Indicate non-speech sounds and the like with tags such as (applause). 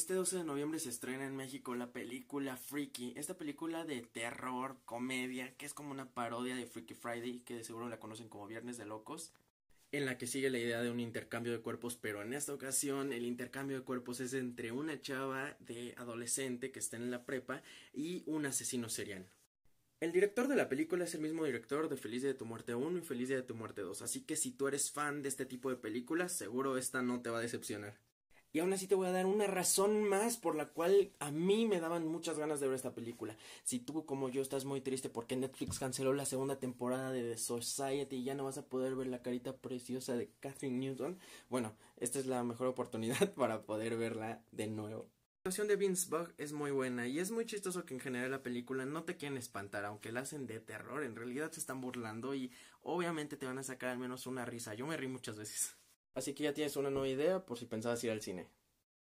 Este 12 de noviembre se estrena en México la película Freaky, esta película de terror, comedia, que es como una parodia de Freaky Friday, que de seguro la conocen como Viernes de Locos, en la que sigue la idea de un intercambio de cuerpos, pero en esta ocasión el intercambio de cuerpos es entre una chava de adolescente que está en la prepa y un asesino serial. El director de la película es el mismo director de Feliz de tu Muerte 1 y Feliz de tu Muerte 2, así que si tú eres fan de este tipo de películas, seguro esta no te va a decepcionar. Y aún así te voy a dar una razón más por la cual a mí me daban muchas ganas de ver esta película. Si tú como yo estás muy triste porque Netflix canceló la segunda temporada de The Society y ya no vas a poder ver la carita preciosa de Catherine Newton, bueno, esta es la mejor oportunidad (laughs) para poder verla de nuevo. La situación de Vince Bug es muy buena y es muy chistoso que en general la película no te quieren espantar, aunque la hacen de terror, en realidad se están burlando y obviamente te van a sacar al menos una risa. Yo me rí muchas veces. Así que ya tienes una nueva idea por si pensabas ir al cine.